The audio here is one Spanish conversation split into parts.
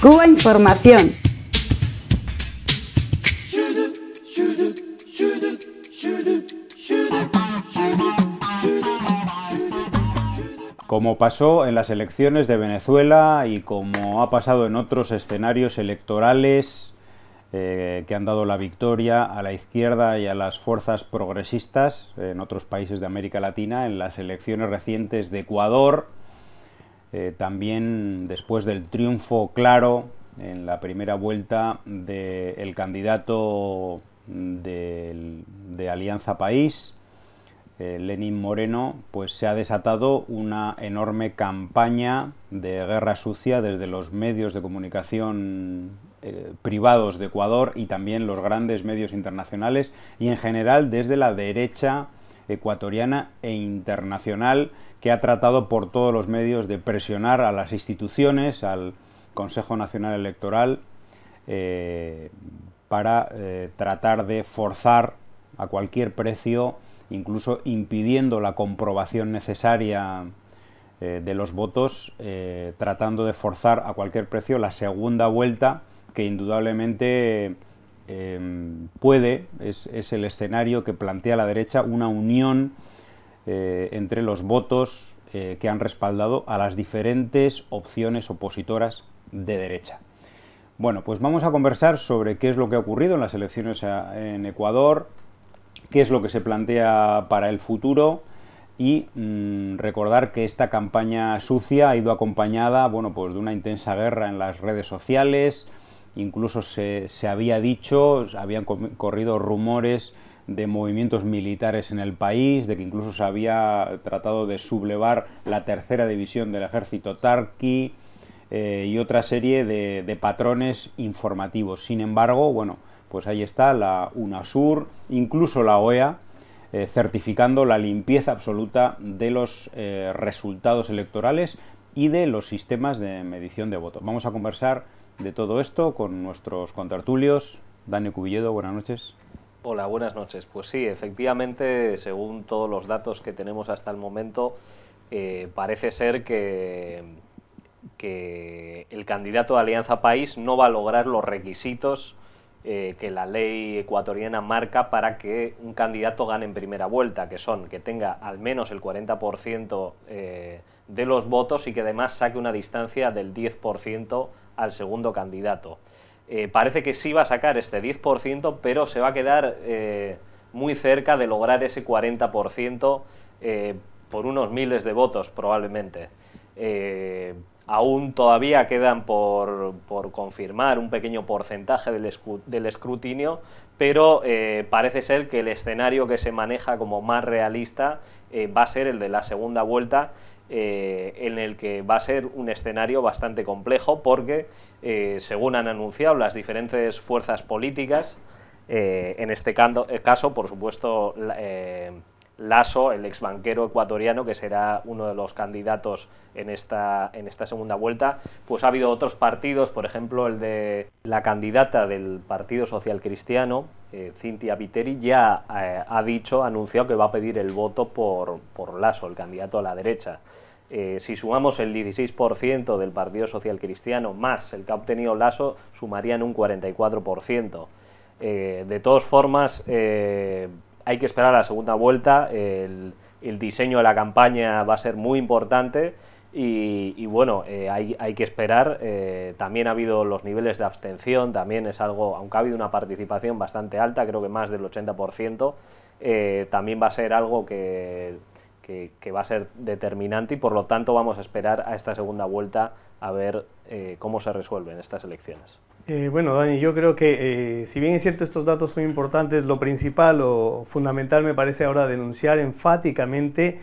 Cuba Información. Como pasó en las elecciones de Venezuela y como ha pasado en otros escenarios electorales eh, que han dado la victoria a la izquierda y a las fuerzas progresistas en otros países de América Latina, en las elecciones recientes de Ecuador, eh, también después del triunfo claro en la primera vuelta del candidato de, Alianza País, Lenin eh, Lenín Moreno, pues se ha desatado una enorme campaña de guerra sucia desde los medios de comunicación eh, privados de Ecuador y también los grandes medios internacionales y en general desde la derecha ecuatoriana e internacional que ha tratado por todos los medios de presionar a las instituciones, al Consejo Nacional Electoral, eh, para eh, tratar de forzar a cualquier precio, incluso impidiendo la comprobación necesaria eh, de los votos, tratando de forzar a cualquier precio la segunda vuelta que indudablemente Em, puede, es, el escenario que plantea la derecha, una unión eh, entre los votos eh, que han respaldado a las diferentes opciones opositoras de derecha. Bueno, pues vamos a conversar sobre qué es lo que ha ocurrido en las elecciones en Ecuador, qué es lo que se plantea para el futuro y mm, recordar que esta campaña sucia ha ido acompañada, bueno, pues de una intensa guerra en las redes sociales, incluso se, había dicho, habían corrido rumores de movimientos militares en el país, de que incluso se había tratado de sublevar la tercera división del ejército tarqui eh, y otra serie de, patrones informativos. Sin embargo, bueno, pues ahí está la UNASUR, incluso la OEA, eh, certificando la limpieza absoluta de los eh, resultados electorales y de los sistemas de medición de votos. Vamos a conversar de todo esto con nuestros contertulios. Dani Cubilledo, buenas noches. Hola, buenas noches. Pues sí, efectivamente, según todos los datos que tenemos hasta el momento, eh, parece ser que, que el candidato a Alianza País no va a lograr los requisitos eh, que la ley ecuatoriana marca para que un candidato gane en primera vuelta, que son que tenga al menos el 40% eh, de los votos y que además saque una distancia del 10% al segundo candidato. Eh, parece que sí va a sacar este 10%, pero se va a quedar muy cerca de lograr ese 40% por unos miles de votos probablemente. Aún todavía quedan por, confirmar un pequeño porcentaje del, escrutinio, pero eh, parece ser que el escenario que se maneja como más realista eh, va a ser el de la segunda vuelta, eh, en el que va a ser un escenario bastante complejo porque, según han anunciado las diferentes fuerzas políticas, en este caso, por supuesto, Lasso, el ex banquero ecuatoriano, que será uno de los candidatos en esta, en esta segunda vuelta, pues ha habido otros partidos, por ejemplo, el de la candidata del Partido Social Cristiano, eh, Cintia Viteri, ya eh, ha dicho, ha anunciado que va a pedir el voto por, por Lasso, el candidato a la derecha. Eh, si sumamos el 16% del Partido Social Cristiano más el que ha obtenido Lasso, sumarían un 44%. de todas formas, hay que esperar a la segunda vuelta, el, diseño de la campaña va a ser muy importante. Y, bueno, eh, hay, que esperar. Eh, también ha habido los niveles de abstención, también es algo, aunque ha habido una participación bastante alta, creo que más del 80%, eh, también va a ser algo que, va a ser determinante y por lo tanto vamos a esperar a esta segunda vuelta a ver cómo se resuelven estas elecciones. Eh, bueno, Dani, yo creo que eh, si bien es cierto estos datos son importantes, lo principal o fundamental me parece ahora denunciar enfáticamente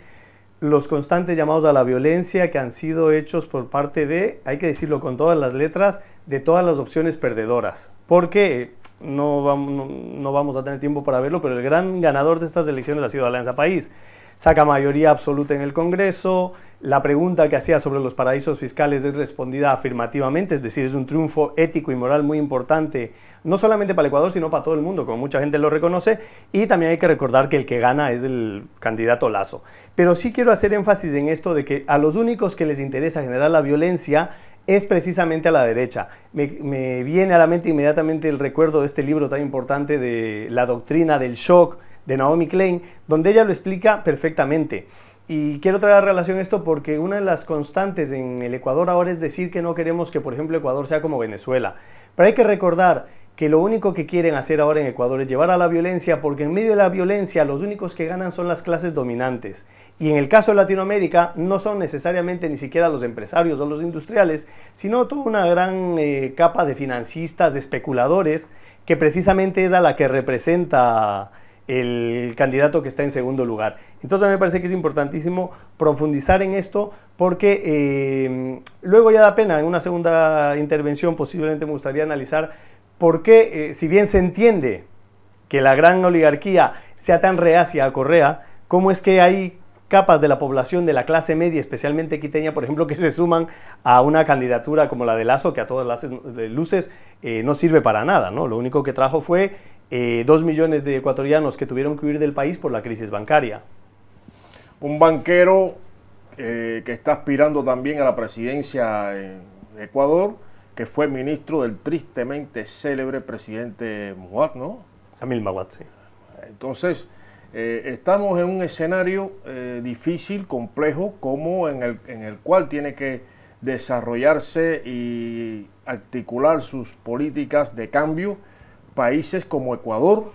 los constantes llamados a la violencia que han sido hechos por parte de, hay que decirlo con todas las letras, de todas las opciones perdedoras. Porque no, no, no vamos a tener tiempo para verlo, pero el gran ganador de estas elecciones ha sido Alianza País saca mayoría absoluta en el Congreso, la pregunta que hacía sobre los paraísos fiscales es respondida afirmativamente, es decir, es un triunfo ético y moral muy importante, no solamente para el Ecuador, sino para todo el mundo, como mucha gente lo reconoce, y también hay que recordar que el que gana es el candidato Lazo. Pero sí quiero hacer énfasis en esto de que a los únicos que les interesa generar la violencia es precisamente a la derecha. Me, me viene a la mente inmediatamente el recuerdo de este libro tan importante de la doctrina del shock, de Naomi Klein, donde ella lo explica perfectamente. Y quiero traer a relación esto porque una de las constantes en el Ecuador ahora es decir que no queremos que, por ejemplo, Ecuador sea como Venezuela. Pero hay que recordar que lo único que quieren hacer ahora en Ecuador es llevar a la violencia, porque en medio de la violencia los únicos que ganan son las clases dominantes. Y en el caso de Latinoamérica no son necesariamente ni siquiera los empresarios o los industriales, sino toda una gran eh, capa de financistas, de especuladores, que precisamente es a la que representa el candidato que está en segundo lugar. Entonces me parece que es importantísimo profundizar en esto porque eh, luego ya da pena, en una segunda intervención posiblemente me gustaría analizar por qué, eh, si bien se entiende que la gran oligarquía sea tan reacia a Correa, cómo es que hay capas de la población de la clase media, especialmente quiteña, por ejemplo, que se suman a una candidatura como la de Lazo, que a todas las eh, luces no sirve para nada, ¿no? Lo único que trajo fue eh, dos millones de ecuatorianos que tuvieron que huir del país por la crisis bancaria. Un banquero eh, que está aspirando también a la presidencia en Ecuador, que fue ministro del tristemente célebre presidente Muad, ¿no? Camil Maguad, sí. Entonces, eh, estamos en un escenario difícil, complejo, como en el, en el cual tiene que desarrollarse y articular sus políticas de cambio países como Ecuador,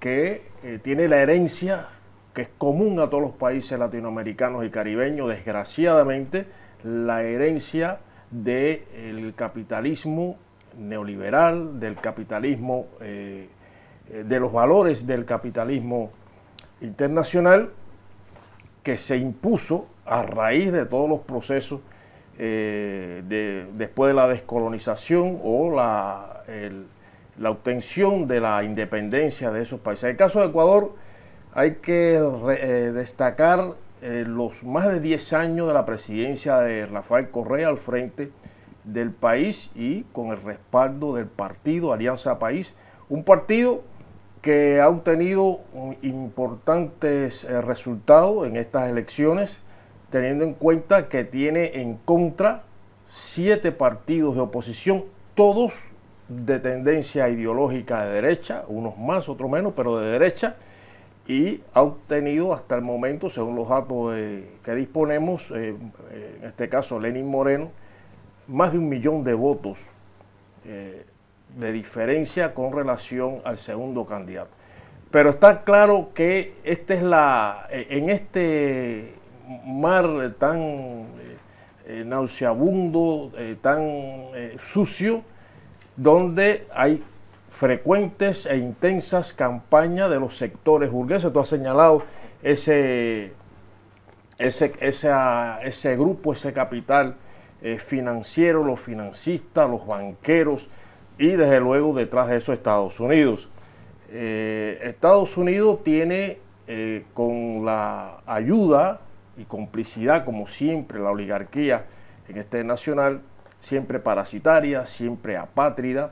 que eh, tiene la herencia que es común a todos los países latinoamericanos y caribeños, desgraciadamente, la herencia del capitalismo neoliberal, del capitalismo, eh, eh, de los valores del capitalismo internacional que se impuso a raíz de todos los procesos después de la descolonización o la, la obtención de la independencia de esos países. En el caso de Ecuador, hay que eh, destacar eh, los más de 10 años de la presidencia de Rafael Correa al frente del país y con el respaldo del partido Alianza País, un partido que ha obtenido importantes eh, resultados en estas elecciones, teniendo en cuenta que tiene en contra siete partidos de oposición, todos de tendencia ideológica de derecha, unos más, otros menos, pero de derecha, y ha obtenido hasta el momento, según los datos que disponemos, eh, en este caso Lenin Moreno, más de un millón de votos eh, de diferencia con relación al segundo candidato. Pero está claro que esta es la, eh, en este mar tan nauseabundo, tan sucio, donde hay frecuentes e intensas campañas de los sectores burgueses. Tú has señalado ese, ese, grupo, ese capital eh, financiero, los financistas, los banqueros y desde luego detrás de eso Estados Unidos. Eh, Estados Unidos tiene eh, con la ayuda y complicidad, como siempre, la oligarquía en este nacional, siempre parasitaria, siempre apátrida,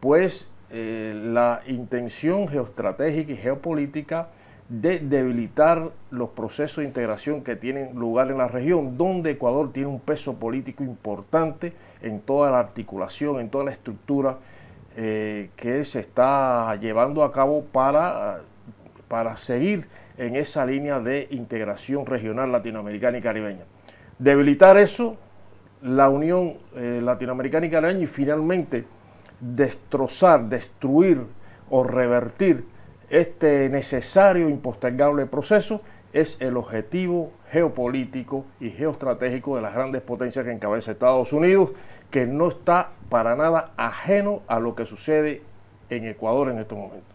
pues eh, la intención geoestratégica y geopolítica de debilitar los procesos de integración que tienen lugar en la región, donde Ecuador tiene un peso político importante en toda la articulación, en toda la estructura eh, que se está llevando a cabo para, para seguir en esa línea de integración regional latinoamericana y caribeña. Debilitar eso la Unión eh, Latinoamericana y y finalmente destrozar, destruir o revertir este necesario, e impostergable proceso es el objetivo geopolítico y geoestratégico de las grandes potencias que encabeza Estados Unidos, que no está para nada ajeno a lo que sucede en Ecuador en estos momentos.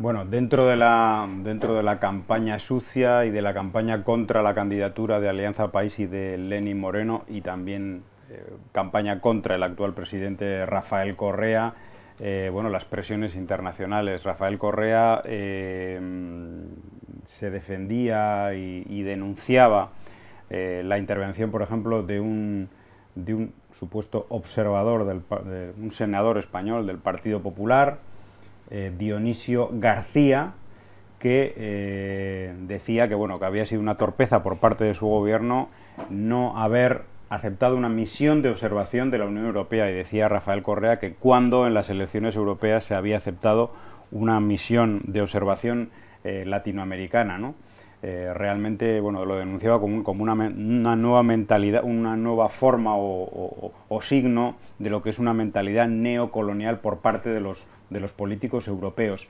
Bueno, dentro de, la, dentro de la campaña sucia y de la campaña contra la candidatura de Alianza País y de Lenin Moreno y también eh, campaña contra el actual presidente Rafael Correa, eh, bueno, las presiones internacionales. Rafael Correa eh, se defendía y, denunciaba la intervención, por ejemplo, de un, de un supuesto observador, del, de un senador español del Partido Popular, eh, Dionisio García, que eh, decía que, bueno, que había sido una torpeza por parte de su gobierno no haber aceptado una misión de observación de la Unión Europea y decía Rafael Correa que cuando en las elecciones europeas se había aceptado una misión de observación eh, latinoamericana, ¿no? realmente bueno, lo denunciaba como, como una, nueva mentalidad, una nueva forma o, o, signo de lo que es una mentalidad neocolonial por parte de los de los políticos europeos.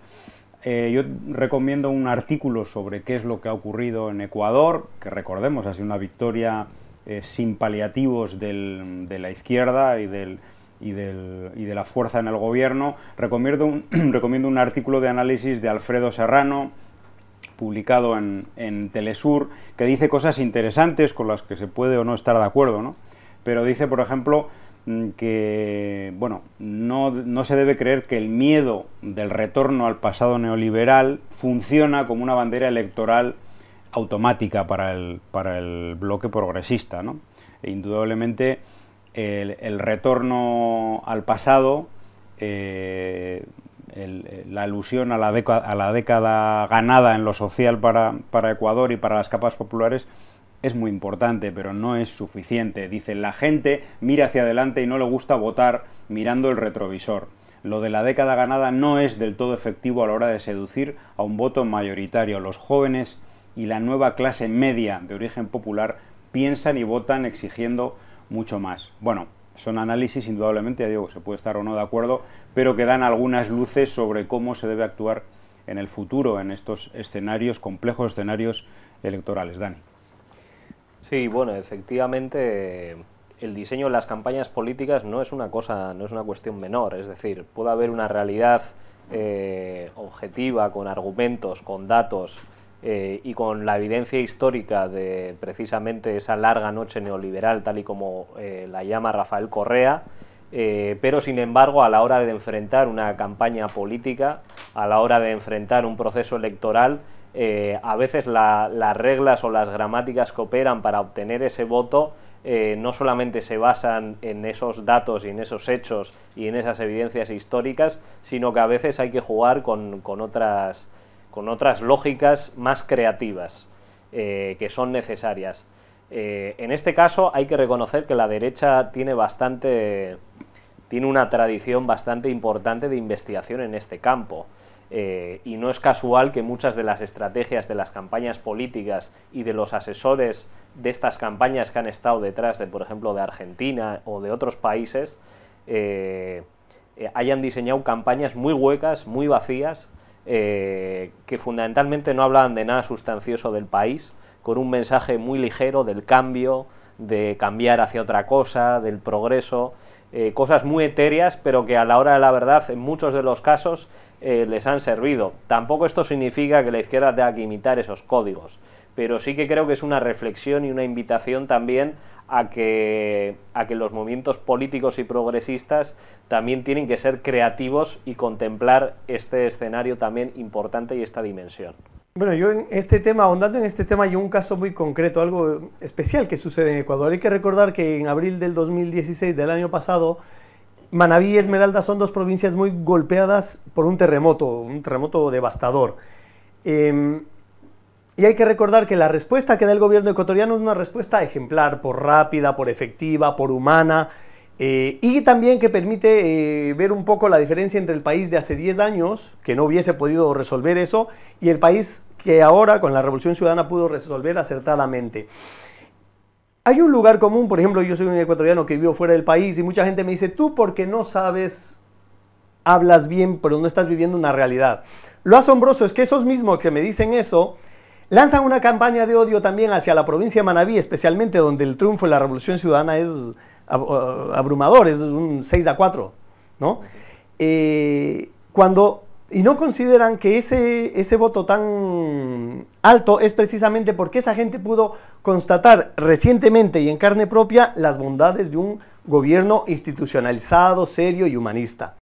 Eh, yo recomiendo un artículo sobre qué es lo que ha ocurrido en Ecuador, que recordemos, ha sido una victoria eh, sin paliativos de la izquierda y, de la fuerza en el gobierno. Recomiendo un, artículo de análisis de Alfredo Serrano, publicado en, en, Telesur, que dice cosas interesantes con las que se puede o no estar de acuerdo, ¿no? pero dice, por ejemplo, Mm, que, bueno, no, se debe creer que el miedo del retorno al pasado neoliberal funciona como una bandera electoral automática para el, bloque progresista. ¿no? E indudablemente el, retorno al pasado, eh, la alusión a la, a la, década ganada en lo social para, para Ecuador y para las capas populares, es muy importante, pero no es suficiente. Dice, la gente mira hacia adelante y no le gusta votar mirando el retrovisor. Lo de la década ganada no es del todo efectivo a la hora de seducir a un voto mayoritario. Los jóvenes y la nueva clase media de origen popular piensan y votan exigiendo mucho más. Bueno, son análisis, indudablemente, ya digo, se puede estar o no de acuerdo, pero que dan algunas luces sobre cómo se debe actuar en el futuro, en estos escenarios, complejos escenarios electorales. Dani. Sí, bueno, efectivamente el diseño de las campañas políticas no es una cosa, no es una cuestión menor, es decir, puede haber una realidad eh, objetiva, con argumentos, con datos eh, y con la evidencia histórica de precisamente esa larga noche neoliberal, tal y como eh, la llama Rafael Correa, pero sin embargo a la hora de enfrentar una campaña política, a la hora de enfrentar un proceso electoral, eh, a veces las reglas o las gramáticas que operan para obtener ese voto eh, no solamente se basan en esos datos y en esos hechos y en esas evidencias históricas, sino que a veces hay que jugar con, otras, lógicas más creativas eh, que son necesarias. en este caso hay que reconocer que la derecha tiene bastante tiene una tradición bastante importante de investigación en este campo. Eh, y no es casual que muchas de las estrategias de las campañas políticas y de los asesores de estas campañas que han estado detrás de, por ejemplo, de Argentina o de otros países, eh, eh, hayan diseñado campañas muy huecas, muy vacías, que fundamentalmente no hablaban de nada sustancioso del país, con un mensaje muy ligero del cambio, de cambiar hacia otra cosa, del progreso. Eh, cosas muy etéreas, pero que a la hora de la verdad, en muchos de los casos, eh, les han servido. Tampoco esto significa que la izquierda tenga que imitar esos códigos, pero sí que creo que es una reflexión y una invitación también a que los movimientos políticos y progresistas también tienen que ser creativos y contemplar este escenario también importante y esta dimensión. Bueno, yo en este tema, ahondando en este tema, hay un caso muy concreto, algo especial que sucede en Ecuador. Hay que recordar que en abril del 2016, del año pasado, Manabí y Esmeralda son dos provincias muy golpeadas por un terremoto, un terremoto devastador. Em, y hay que recordar que la respuesta que da el gobierno ecuatoriano es una respuesta ejemplar, por rápida, por efectiva, por humana, eh, y también que permite eh, ver un poco la diferencia entre el país de hace 10 años, que no hubiese podido resolver eso, y el país que ahora con la Revolución Ciudadana pudo resolver acertadamente. Hay un lugar común, por ejemplo, yo soy un ecuatoriano que vivo fuera del país y mucha gente me dice, tú porque no sabes, hablas bien, pero no estás viviendo una realidad. Lo asombroso es que esos mismos que me dicen eso, lanzan una campaña de odio también hacia la provincia de Manabí, especialmente donde el triunfo de la Revolución Ciudadana es eh, abrumador, es un 6 a 4, ¿no? Eh, cuando y no consideran que ese, voto tan alto es precisamente porque esa gente pudo constatar recientemente y en carne propia las bondades de un gobierno institucionalizado, serio y humanista.